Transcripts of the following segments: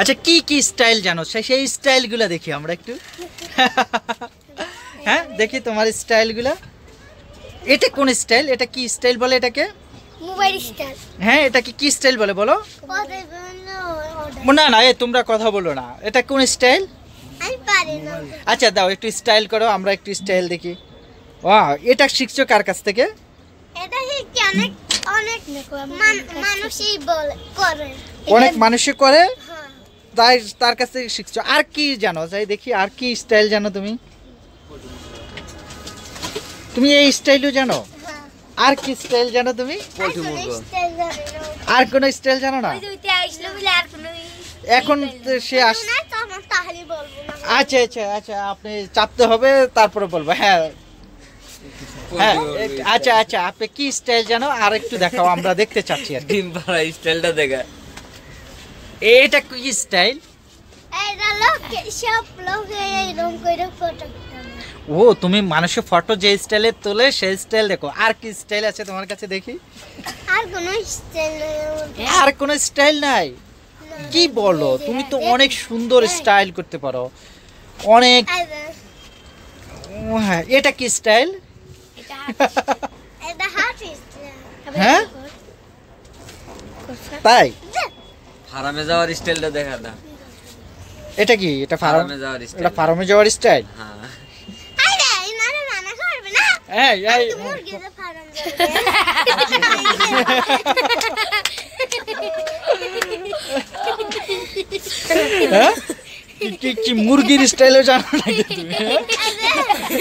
আচ্ছা কি কি স্টাইল জানো সেই স্টাইলগুলো দেখি আমরা একটু হ্যাঁ দেখি তোমার স্টাইলগুলো এটা কোন স্টাইল এটা কি স্টাইল বলে এটাকে হ্যাঁ এটাকে কি স্টাইল বলে বলো না না এ তোমরা কথা বলো না এটা কোন স্টাইল আচ্ছা দাও একটু স্টাইল করো আমরা একটু স্টাইল দেখি ও এটা শিখছো কার কাছ থেকে এটা অনেক অনেক মানুষই করে অনেক মানুষই করে তাই তার কাছ থেকে শিখছো আর কি জানো যাই দেখি আর কি স্টাইল জানো তুমি তুমি এই স্টাইলও জানো হ্যাঁ। আর কি স্টাইল জানো তুমি আর কোন স্টাইল জানো না এখন সে আচ্ছা আচ্ছা আচ্ছা আপনি চাপতে হবে তারপরে বলবো হ্যাঁ হ্যাঁ আচ্ছা আচ্ছা আপনি কি স্টাইল জানো আর একটু দেখাও আমরা দেখতে চাচ্ছি আর ডিম স্টাইলটা দেখা এটা কি স্টাইল ও তুমি মানুষের ফটো যে স্টাইলে তোলে সেই স্টাইল দেখো আর কি স্টাইল আছে তোমার কাছে দেখি আর কোনো স্টাইল আর কোন স্টাইল নাই কি বলো তুমি তো অনেক সুন্দর স্টাইল করতে পারো অনেক হ্যাঁ এটা কি স্টাইল হ্যাঁ তাই ফার্মে যাওয়ার স্টাইলটা দেখা দাও এটা কি এটা ফার্মে যাওয়ার স্টাইল এটা ফার্মে যাওয়ার স্টাইল হ্যাঁ এই এই হ্যাঁ কি কি মুরগির স্টাইলে জানো নাকি তুমি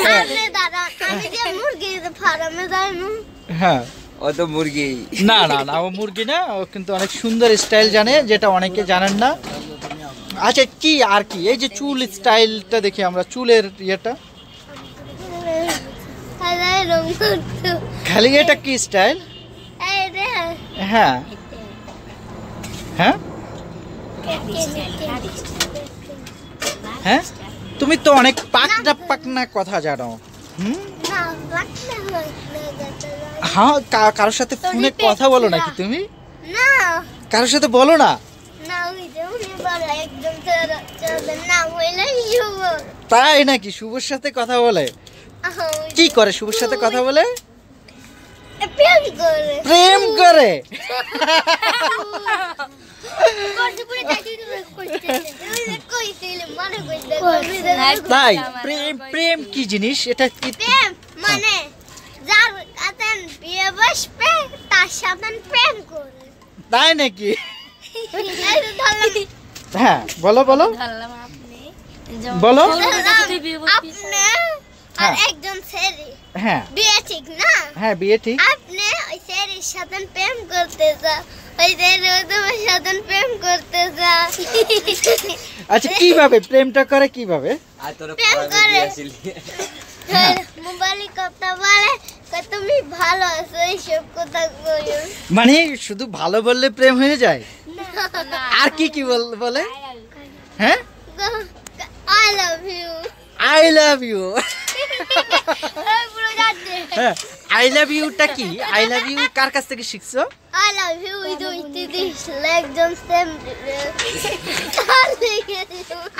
হ্যাঁ দাদা আমি যে মুরগির ফার্মে যাই হ্যাঁ ও তো মুরগি না না না ও মুরগি না ও কিন্তু অনেক সুন্দর স্টাইল জানে যেটা অনেকে জানেন না আচ্ছা কি আর কি এই যে চুল স্টাইলটা দেখি আমরা চুলের ইয়েটা খালি এটা কি স্টাইল হ্যাঁ হ্যাঁ হ্যাঁ তুমি তো অনেক পাকনা পাকনা কথা জানো হুম হ্যাঁ কারোর সাথে ফোনে কথা বলো নাকি তুমি না কারোর সাথে বলো না তাই নাকি শুভর সাথে কথা বলে কি করে শুভর সাথে কথা বলে প্রেম করে তাই প্রেম প্রেম কি জিনিস এটা কি মানে যার কাছে বিয়ে বসবে তার সাথে প্রেম করবে তাই নাকি হ্যাঁ বলো বলো বলো আপনি আর হ্যাঁ। একজন ছেলে হ্যাঁ বিয়ে ঠিক না হ্যাঁ বিয়ে ঠিক আপনি ওই ছেলের সাথে প্রেম করতে যা ওই ছেলে তোমার সাথে প্রেম করতে যা আচ্ছা কিভাবে প্রেমটা করে কিভাবে প্রেম করে হ্যাঁ। মানে শুধু ভালো বললে প্রেম হয়ে যায় আর কি কি বলে হ্যাঁ I love you I love you I love কি আই লাভ ইউ কার কাছ থেকে শিখছো আই লাভ ইউ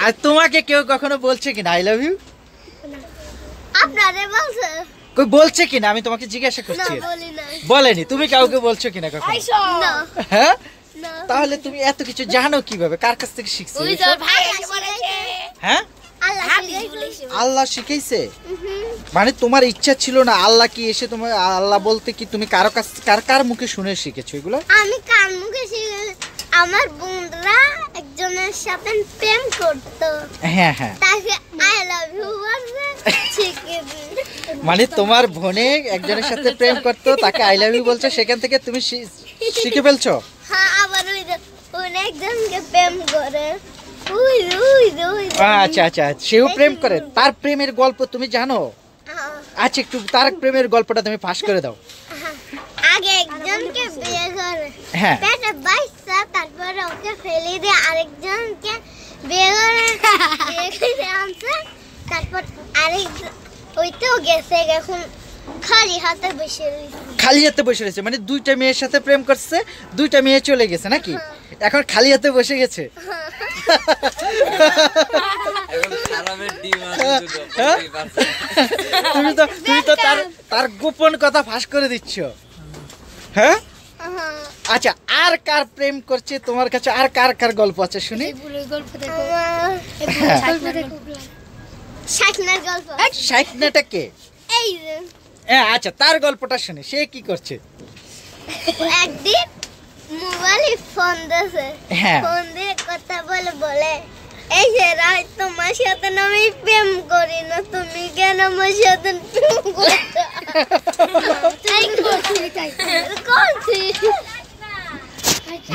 আর তোমাকে কেউ কখনো বলছে কিনা আই লাভ ইউ আপনারে বলছে কই বলছে কিনা আমি তোমাকে জিজ্ঞাসা করছি বলেনি তুমি কাউকে বলছো কিনা কখনো হ্যাঁ তাহলে তুমি এত কিছু জানো কিভাবে কার কাছ থেকে শিখছো হ্যাঁ আল্লাহ শিখাইছে মানে তোমার ইচ্ছা ছিল না আল্লাহ কি এসে তোমার আল্লাহ বলতে কি তুমি কারো কাছ কার কার মুখে শুনে শিখেছো এগুলো আমি কার মুখে শিখেছি আমার বন্ধুরা একজনের সাথে প্রেম করতো হ্যাঁ হ্যাঁ তাকে মানে তোমার বোনে একজনের সাথে প্রেম করতো তাকে আই লাভ ইউ বলছো সেখান থেকে তুমি শিখে ফেলছো হ্যাঁ, প্রেম করে আচ্ছা, আচ্ছা আচ্ছা সেও প্রেম করে তার প্রেমের গল্প তুমি জানো আচ্ছা একটু তার প্রেমের গল্পটা তুমি ফাঁস করে দাও হ্যাঁ, আগে একজনকে বিয়ে করে হ্যাঁ পেটে বাইসা তারপরে ওকে ফেলে দিয়ে আরেকজনকে বিয়ে করে আনছে তারপর আরেক ওইতেও গেছে এখন খালি হাতে বসে খালি হাতে বসে রয়েছে মানে দুইটা মেয়ের সাথে প্রেম করছে দুইটা মেয়ে চলে গেছে নাকি হ্যাঁ। এখন খালি হাতে বসে গেছে হ্যাঁ। হ্যাঁ? তুমি তো তুমি তো তার তার গোপন কথা ফাঁস করে দিচ্ছ হ্যাঁ আচ্ছা আর কার প্রেম করছে তোমার কাছে আর কার কার গল্প আছে শুনি গল্প শাইখনার গল্প শাইখনাটা কে এই আচ্ছা তার গল্পটা শুনে সে কি করছে একদিন মোবাইলে ফোন হ্যাঁ। ফোন দিয়ে কথা বলে বলে এই যে তোমার সাথে আমি প্রেম করি না তুমি কেন আমার সাথে প্রেম করছো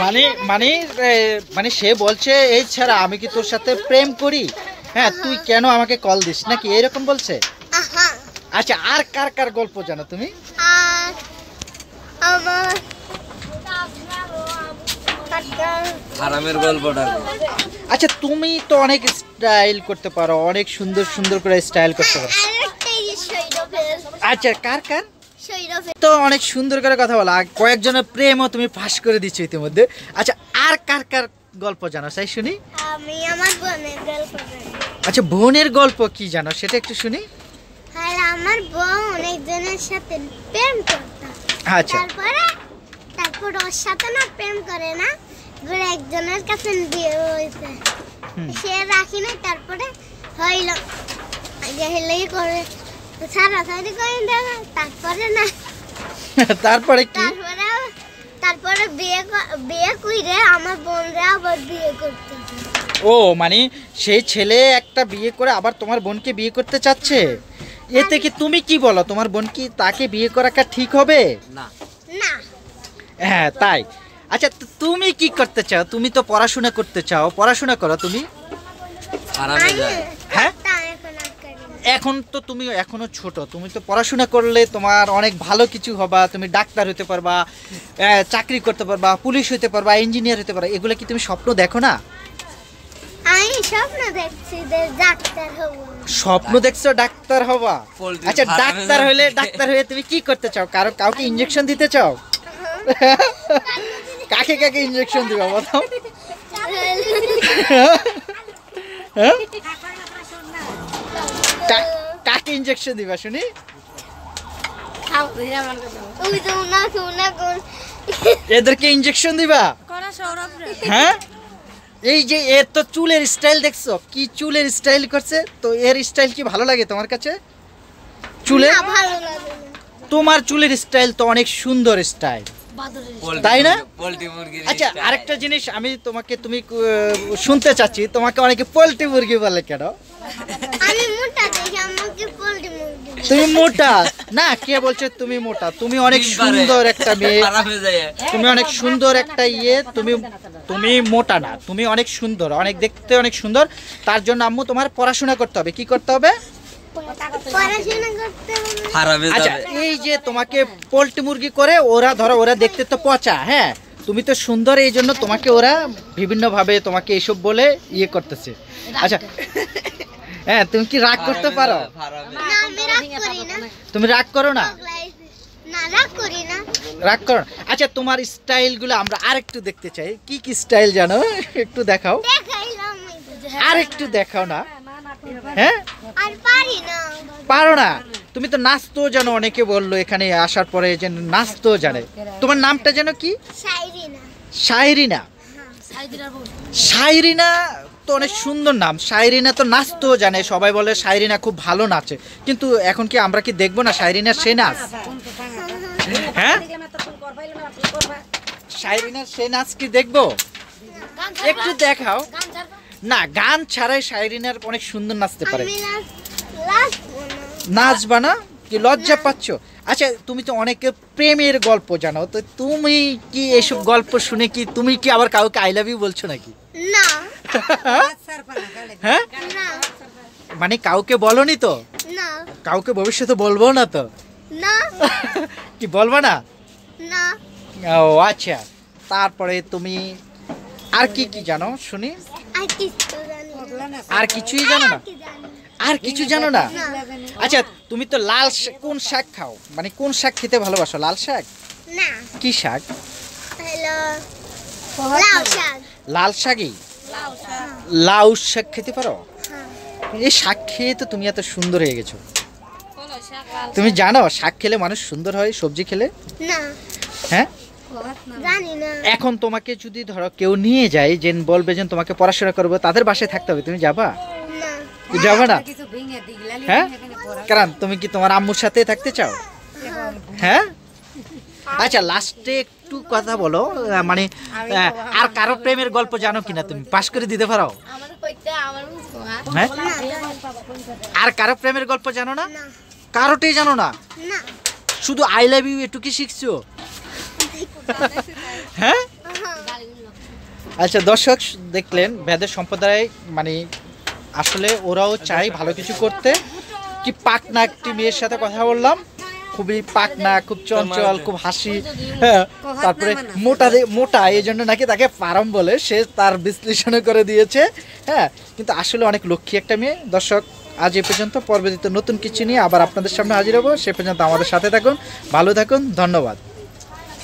মানে মানে মানে সে বলছে এই ছাড়া আমি কি তোর সাথে প্রেম করি হ্যাঁ তুই হ্যাঁ। কেন আমাকে কল দিস নাকি এরকম বলছে আচ্ছা আর কার কার গল্প জানো তুমি হারামের গল্পটা আচ্ছা তুমি তো অনেক স্টাইল করতে পারো অনেক সুন্দর সুন্দর করে স্টাইল করতে পারো হ্যাঁ, আচ্ছা কার কার তো অনেক সুন্দর করে কথা বলা কয়েকজনের প্রেমও তুমি ফাঁস করে দিচ্ছ ইতিমধ্যে আচ্ছা আর কার কার গল্প জানো চাই শুনি আমি আমার বোনের গল্প আচ্ছা বোনের গল্প কি জানো সেটা একটু শুনি আর আমার বোন একজনের সাথে প্রেম করতো আচ্ছা তারপরে তারপর ওর সাথে না প্রেম করে না ঘুরে একজনের কাছে বিয়ে হয়েছে সে রাখি না তারপরে হইল গেলেই করে সারাসারি করে দেবে তারপরে না তারপরে কি তারপরে তারপরে বিয়ে বিয়ে কইরে আমার বোনরা আবার বিয়ে করতে ও মানে সেই ছেলে একটা বিয়ে করে আবার তোমার বোনকে বিয়ে করতে চাচ্ছে এতে কি তুমি কি বলো তোমার বোন কি তাকে বিয়ে করাটা ঠিক হবে না হ্যাঁ তাই আচ্ছা তুমি কি করতে চাও তুমি তো পড়াশোনা করতে চাও পড়াশোনা করো তুমি হ্যাঁ এখন তো তুমি এখনো ছোট তুমি তো পড়াশোনা করলে তোমার অনেক ভালো কিছু হবা তুমি ডাক্তার হতে পারবা চাকরি করতে পারবা পুলিশ হতে পারবা ইঞ্জিনিয়ার হতে পারবা এগুলো কি তুমি স্বপ্ন দেখো না স্বপ্ন দেখছো ডাক্তার হবা আচ্ছা ডাক্তার হলে ডাক্তার হয়ে তুমি কি করতে চাও কারো কাউকে ইঞ্জেকশন দিতে চাও কাকে কাকে ইঞ্জেকশন দিবা বলো কাকে ইঞ্জেকশন দিবা শুনি এদেরকে ইঞ্জেকশন দিবা হ্যাঁ এই যে এর তো চুলের স্টাইল দেখছো কি চুলের স্টাইল করছে তো এর স্টাইল কি ভালো লাগে তোমার কাছে চুলে তোমার চুলের স্টাইল তো অনেক সুন্দর স্টাইল তাই না আচ্ছা আরেকটা জিনিস আমি তোমাকে তুমি শুনতে চাচ্ছি তোমাকে অনেকে পোল্ট্রি মুরগি বলে কেন তুমি মোটা না কে বলছে তুমি মোটা তুমি অনেক সুন্দর একটা মেয়ে তুমি অনেক সুন্দর একটা ইয়ে তুমি তুমি মোটা না তুমি অনেক সুন্দর অনেক দেখতে অনেক সুন্দর তার জন্য আম্মু তোমার পড়াশোনা করতে হবে কি করতে হবে আচ্ছা এই যে তোমাকে পোল্ট্রি মুরগি করে ওরা ধরো ওরা দেখতে তো পচা হ্যাঁ তুমি তো সুন্দর এই জন্য তোমাকে ওরা বিভিন্নভাবে তোমাকে এসব বলে ইয়ে করতেছে আচ্ছা হ্যাঁ তুমি কি রাগ করতে পারো তুমি রাগ করো না রাগ করো আচ্ছা তোমার স্টাইলগুলো আমরা আর একটু দেখতে চাই কি কি স্টাইল জানো একটু দেখাও আর একটু দেখাও না হ্যাঁ পারো না তুমি তো নাচতেও জানো অনেকে বললো এখানে আসার পরে যে নাচতেও জানে তোমার নামটা যেন কি সাইরিনা সাইরিনা সাইরিনা তো অনেক সুন্দর নাম সাইরিনা তো নাচতেও জানে সবাই বলে সাইরিনা খুব ভালো নাচে কিন্তু এখন কি আমরা কি দেখবো না সাইরিনা সে নাচ হ্যাঁ সাইরিনার সে নাচ কি দেখবো একটু দেখাও না গান ছাড়াই সাইরিনার অনেক সুন্দর নাচতে পারে নাচবা না কি লজ্জা পাচ্ছ আচ্ছা তুমি তো অনেকে প্রেমের গল্প জানো তো তুমি কি এসব গল্প শুনে কি তুমি কি আবার কাউকে আই লাভ ইউ বলছো নাকি না হ্যাঁ মানে কাউকে বলনি তো কাউকে ভবিষ্যতে বলবো না তো কি বলবো না ও আচ্ছা তারপরে তুমি আর কি কি জানো শুনি আর কিছুই জানো না আর কিছু জানো না আচ্ছা তুমি তো লাল কোন শাক খাও মানে কোন শাক খেতে ভালোবাসো লাল শাক কি শাক লাল শাকই লাউ শাক খেতে পারো এই শাক খেয়ে তো তুমি এত সুন্দর হয়ে গেছো তুমি জানো শাক খেলে মানুষ সুন্দর হয় সবজি খেলে হ্যাঁ এখন তোমাকে যদি ধরো কেউ নিয়ে যায় যে বলবে যে তোমাকে পড়াশোনা করবো তাদের বাসায় থাকতে হবে তুমি যাবা যাবে না হ্যাঁ কারণ তুমি কি তোমার আম্মুর সাথে থাকতে চাও হ্যাঁ, হ্যাঁ? আচ্ছা লাস্টে একটু কথা বলো মানে আর কারো প্রেমের গল্প জানো কিনা তুমি পাশ করে দিতে পারো হ্যাঁ? হ্যাঁ? আর কারো প্রেমের গল্প জানো না কারোটাই জানো না শুধু আই লাভ ইউ একটু কি শিখছো হ্যাঁ আচ্ছা দর্শক দেখলেন ভেদের সম্প্রদায় মানে আসলে ওরাও চাই ভালো কিছু করতে কি না একটি মেয়ের সাথে কথা বললাম খুবই পাকনা খুব চঞ্চল খুব হাসি হ্যাঁ, মানে। তারপরে মোটা মোটা এই জন্য নাকি তাকে পারম বলে সে তার বিশ্লেষণ করে দিয়েছে হ্যাঁ কিন্তু আসলে অনেক লক্ষ্মী একটা মেয়ে দর্শক আজ এ পর্যন্ত পরবর্তীতে নতুন কিছু নিয়ে আবার আপনাদের সামনে হাজির হবো সে পর্যন্ত আমাদের সাথে থাকুন ভালো থাকুন ধন্যবাদ